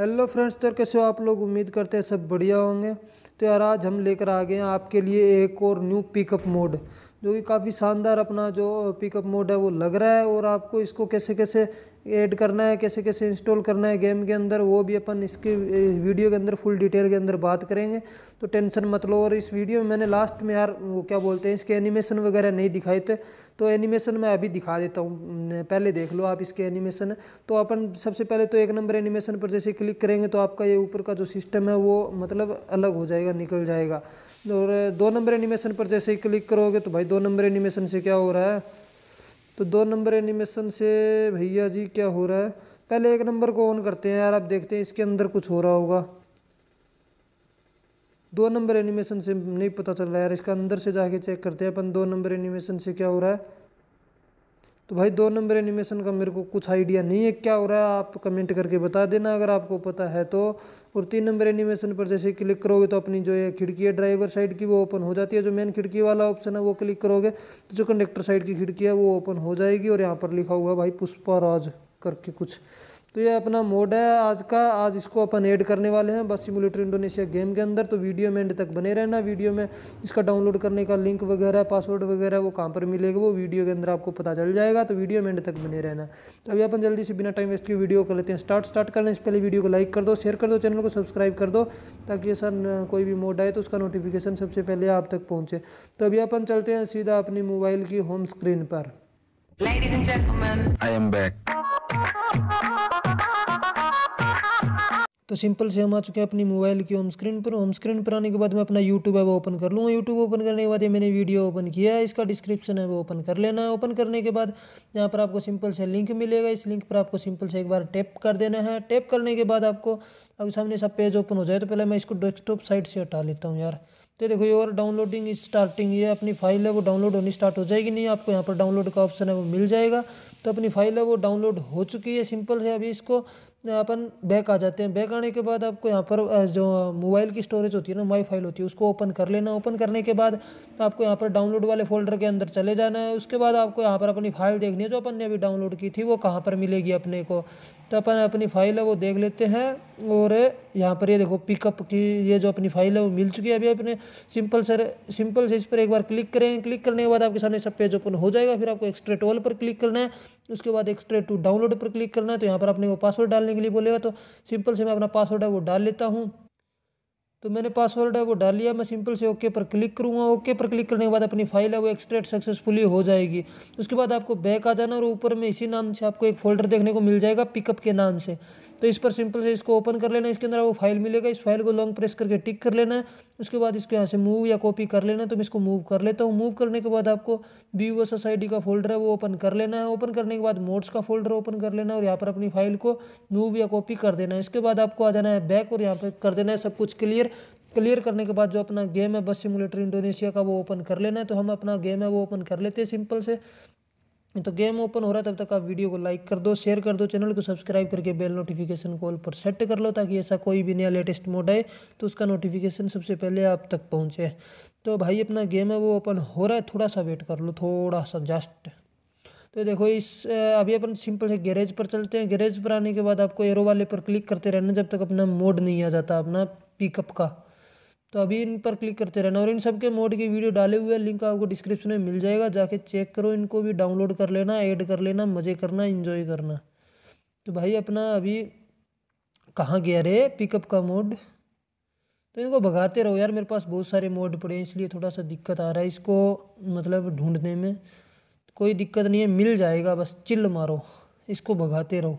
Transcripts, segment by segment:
Hello friends तो कैसे हो आप लोग उम्मीद करते हैं सब बढ़िया होंगे तो यार आज हम लेकर आ गए हैं आपके लिए एक और न्यू पिकअप मोड जो कि काफ़ी शानदार अपना जो पिकअप मोड है वो लग रहा है और आपको इसको कैसे कैसे ऐड करना है कैसे कैसे इंस्टॉल करना है गेम के अंदर वो भी अपन इसके वीडियो के अंदर फुल डिटेल के अंदर बात करेंगे तो टेंशन मत लो और इस वीडियो में मैंने लास्ट में यार वो क्या बोलते हैं इसके एनिमेशन वगैरह नहीं दिखाए थे तो एनिमेशन मैं अभी दिखा देता हूँ पहले देख लो आप इसके एनिमेशन तो अपन सबसे पहले तो एक नंबर एनिमेशन पर जैसे क्लिक करेंगे तो आपका ये ऊपर का जो सिस्टम है वो मतलब अलग हो जाएगा निकल जाएगा और दो नंबर एनिमेशन पर जैसे ही क्लिक करोगे तो भाई दो नंबर एनिमेशन से क्या हो रहा है तो दो नंबर एनिमेशन से भैया जी क्या हो रहा है पहले एक नंबर को ऑन करते हैं यार आप देखते हैं इसके अंदर कुछ हो रहा होगा दो नंबर एनिमेशन से नहीं पता चल रहा है यार इसका अंदर से जाके चेक करते हैं अपन दो नंबर एनिमेशन से क्या हो रहा है तो भाई दो नंबर एनिमेशन का मेरे को कुछ आइडिया नहीं है क्या हो रहा है आप कमेंट करके बता देना अगर आपको पता है तो और तीन नंबर एनिमेशन पर जैसे क्लिक करोगे तो अपनी जो है खिड़की है ड्राइवर साइड की वो ओपन हो जाती है जो मेन खिड़की वाला ऑप्शन है वो क्लिक करोगे तो जो कंडक्टर साइड की खिड़की है वो ओपन हो जाएगी और यहाँ पर लिखा हुआ है भाई राज करके कुछ तो ये अपना मोड है आज का आज इसको अपन ऐड करने वाले हैं बस सिमुलेटर इंडोनेशिया गेम के अंदर तो वीडियो में एंड तक बने रहना वीडियो में इसका डाउनलोड करने का लिंक वगैरह पासवर्ड वगैरह वो कहाँ पर मिलेगा वो वीडियो के अंदर आपको पता चल जाएगा तो वीडियो में एंड तक बने रहना तो अभी अपन जल्दी से बिना टाइम वेस्ट के वीडियो कर लेते हैं स्टार्ट स्टार्ट कर लें इस पहले वीडियो को लाइक कर दो शेयर कर दो चैनल को सब्सक्राइब कर दो ताकि सर कोई भी मोड आए तो उसका नोटिफिकेशन सबसे पहले आप तक पहुँचे तो अभी अपन चलते हैं सीधा अपनी मोबाइल की होम स्क्रीन पर Ladies and gentlemen, I am back. तो सिंपल से हम आ चुके हैं अपनी मोबाइल की होम स्क्रीन पर होम स्क्रीन पर आने के बाद मैं अपना यूट्यूब है वो ओपन कर लूँगा यूट्यूब ओपन करने के बाद ये मैंने वीडियो ओपन किया है इसका डिस्क्रिप्शन है वो ओपन कर लेना है ओपन करने के बाद यहाँ पर आपको सिंपल से लिंक मिलेगा इस लिंक पर आपको सिंपल से एक बार टैप कर देना है टैप करने के बाद आपको आपके सामने सब पेज ओपन हो जाए तो पहले मैं इसको डेस्कटॉप साइट से हटा लेता हूँ यार तो देखो ये और डाउनलोडिंग स्टार्टिंग ये अपनी फाइल है वो डाउनलोड होनी स्टार्ट हो जाएगी नहीं आपको यहाँ पर डाउनलोड का ऑप्शन है वो मिल जाएगा तो अपनी फाइल है वो डाउनलोड हो चुकी है सिंपल से अभी इसको अपन बैक आ जाते हैं बैक आने के बाद आपको यहाँ पर जो मोबाइल की स्टोरेज होती है ना माई फाइल होती है उसको ओपन कर लेना ओपन करने के बाद आपको यहाँ पर डाउनलोड वाले फोल्डर के अंदर चले जाना है उसके बाद आपको यहाँ पर अपनी फाइल देखनी है जो अपन ने अभी डाउनलोड की थी वो कहाँ पर मिलेगी अपने को तो अपन अपनी फाइल है वो देख लेते हैं और यहाँ पर ये देखो पिकअप की ये जो अपनी फाइल है वो मिल चुकी है अभी अपने सिंपल सर सिंपल से इस पर एक बार क्लिक करें क्लिक करने के बाद आपके सामने सब पेज ओपन हो जाएगा फिर आपको एक्स्ट्रा टोल पर क्लिक करना है उसके बाद एक स्ट्रेट टू डाउनलोड पर क्लिक करना है तो यहाँ पर अपने वो पासवर्ड डालने के लिए बोलेगा तो सिंपल से मैं अपना पासवर्ड है वो डाल लेता हूँ तो मैंने पासवर्ड है वो डाल लिया मैं सिंपल से ओके पर क्लिक करूँगा ओके पर क्लिक करने के बाद अपनी फाइल है वो एक्सट्रेट सक्सेसफुली हो जाएगी उसके बाद आपको बैक आ जाना और ऊपर में इसी नाम से आपको एक फोल्डर देखने को मिल जाएगा पिकअप के नाम से तो इस पर सिंपल से इसको ओपन कर लेना इसके अंदर वो फाइल मिलेगा इस फाइल को लॉन्ग प्रेस करके टिक कर लेना है उसके बाद इसको यहाँ से मूव या कॉपी कर लेना है तो मैं इसको मूव कर लेता हूँ मूव करने के बाद आपको बी यू सोसाइटी का फोल्डर है वो ओपन कर लेना है ओपन करने के बाद मोड्स का फोल्डर ओपन कर लेना है और यहाँ पर अपनी फाइल को मूव या कॉपी कर देना है इसके बाद आपको आ जाना है बैक और यहाँ पर कर देना है सब कुछ क्लियर क्लियर क्लियर करने के बाद जो अपना गेम है बस सिमुलेटर इंडोनेशिया का वो ओपन कर लेना है तो हम अपना गेम है वो ओपन कर लेते हैं सिंपल से तो गेम ओपन हो रहा है तब तक आप वीडियो को लाइक कर दो शेयर कर दो चैनल को सब्सक्राइब करके बेल नोटिफिकेशन कॉल पर सेट कर लो ताकि ऐसा कोई भी नया लेटेस्ट मोड आए तो उसका नोटिफिकेशन सबसे पहले आप तक पहुंचे तो भाई अपना गेम है वो ओपन हो रहा है थोड़ा सा वेट कर लो थोड़ा सा जस्ट तो देखो इस अभी अपन सिंपल से गैरेज पर चलते हैं गैरेज पर आने के बाद आपको एरो वाले पर क्लिक करते रहना जब तक अपना मोड नहीं आ जाता अपना पिकअप का तो अभी इन पर क्लिक करते रहना और इन सब के मोड की वीडियो डाले हुए लिंक आपको डिस्क्रिप्शन में मिल जाएगा जाके चेक करो इनको भी डाउनलोड कर लेना ऐड कर लेना मज़े करना इन्जॉय करना तो भाई अपना अभी कहाँ गया रे पिकअप का मोड तो इनको भगाते रहो यार मेरे पास बहुत सारे मोड पड़े हैं इसलिए थोड़ा सा दिक्कत आ रहा है इसको मतलब ढूंढने में कोई दिक्कत नहीं है मिल जाएगा बस चिल्ल मारो इसको भगाते रहो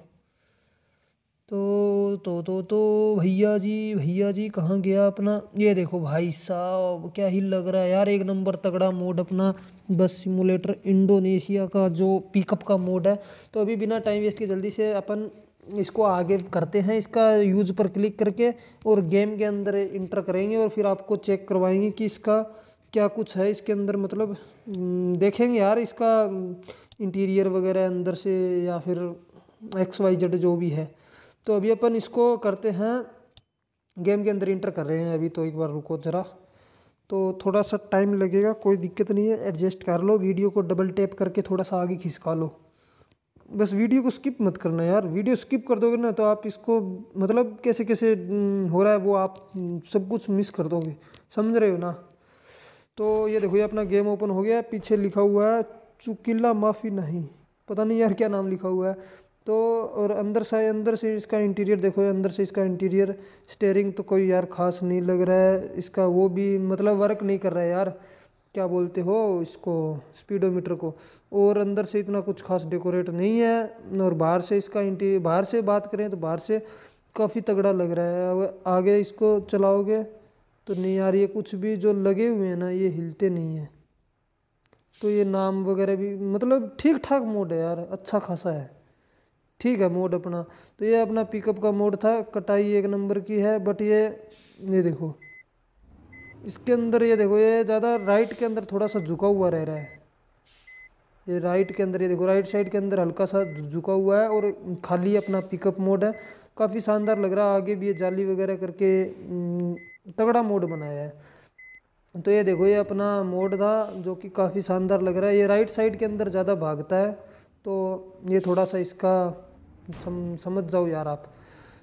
तो तो तो तो भैया जी भैया जी कहाँ गया अपना ये देखो भाई साहब क्या ही लग रहा है यार एक नंबर तगड़ा मोड अपना बस सिमुलेटर इंडोनेशिया का जो पिकअप का मोड है तो अभी बिना टाइम वेस्ट के जल्दी से अपन इसको आगे करते हैं इसका यूज पर क्लिक करके और गेम के अंदर इंटर करेंगे और फिर आपको चेक करवाएंगे कि इसका क्या कुछ है इसके अंदर मतलब हम्म, देखेंगे यार इसका इंटीरियर वगैरह अंदर से या फिर एक्स वाई जेड जो भी है तो अभी अपन इसको करते हैं गेम के अंदर इंटर कर रहे हैं अभी तो एक बार रुको ज़रा तो थोड़ा सा टाइम लगेगा कोई दिक्कत नहीं है एडजस्ट कर लो वीडियो को डबल टैप करके थोड़ा सा आगे खिसका लो बस वीडियो को स्किप मत करना यार वीडियो स्किप कर दोगे ना तो आप इसको मतलब कैसे कैसे हम्म, हो रहा है वो आप सब कुछ मिस कर दोगे समझ रहे हो ना तो ये देखो ये अपना गेम ओपन हो गया पीछे लिखा हुआ है चुकीला माफ़ी नहीं पता नहीं यार क्या नाम लिखा हुआ है तो और अंदर से अंदर से इसका इंटीरियर देखो अंदर से इसका इंटीरियर स्टेयरिंग तो कोई यार खास नहीं लग रहा है इसका वो भी मतलब वर्क नहीं कर रहा है यार क्या बोलते हो इसको स्पीडोमीटर को और अंदर से इतना कुछ खास डेकोरेट नहीं है और बाहर से इसका इंटी बाहर से बात करें तो बाहर से काफ़ी तगड़ा लग रहा है अगर आगे इसको चलाओगे तो नहीं यार ये कुछ भी जो लगे हुए हैं ना ये हिलते नहीं हैं तो ये नाम वगैरह भी मतलब ठीक ठाक मोड है यार अच्छा खासा है ठीक है मोड अपना तो ये अपना पिकअप का मोड था कटाई एक नंबर की है बट ये ये देखो इसके अंदर ये देखो ये ज़्यादा राइट के अंदर थोड़ा सा झुका हुआ रह रहा है ये राइट के अंदर ये देखो राइट साइड के अंदर हल्का सा झुका हुआ है और खाली अपना पिकअप मोड है काफ़ी शानदार लग रहा है आगे भी ये जाली वगैरह करके तगड़ा मोड बनाया है तो ये देखो ये अपना मोड था जो कि काफ़ी शानदार लग रहा है ये राइट साइड के अंदर ज़्यादा भागता है तो ये थोड़ा सा इसका सम, समझ जाओ यार आप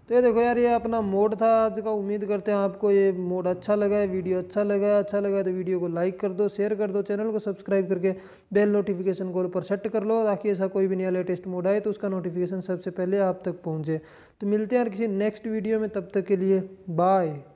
तो ये देखो यार ये अपना मोड था आज का उम्मीद करते हैं आपको ये मोड अच्छा लगा है वीडियो अच्छा लगा है अच्छा लगा है तो वीडियो को लाइक कर दो शेयर कर दो चैनल को सब्सक्राइब करके बेल नोटिफिकेशन कॉल ऊपर सेट कर लो ताकि ऐसा कोई भी नया लेटेस्ट मोड आए तो उसका नोटिफिकेशन सबसे पहले आप तक पहुँचे तो मिलते हैं यार किसी नेक्स्ट वीडियो में तब तक के लिए बाय